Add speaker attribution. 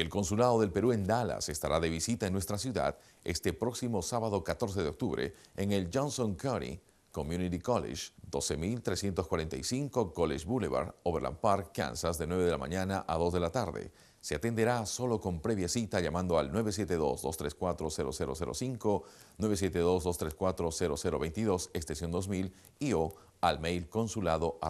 Speaker 1: el Consulado del Perú en Dallas estará de visita en nuestra ciudad este próximo sábado 14 de octubre en el Johnson County Community College, 12345 College Boulevard, Overland Park, Kansas, de 9 de la mañana a 2 de la tarde. Se atenderá solo con previa cita llamando al 972-234-0005, 972-234-0022, extensión 2000 y o al mail consulado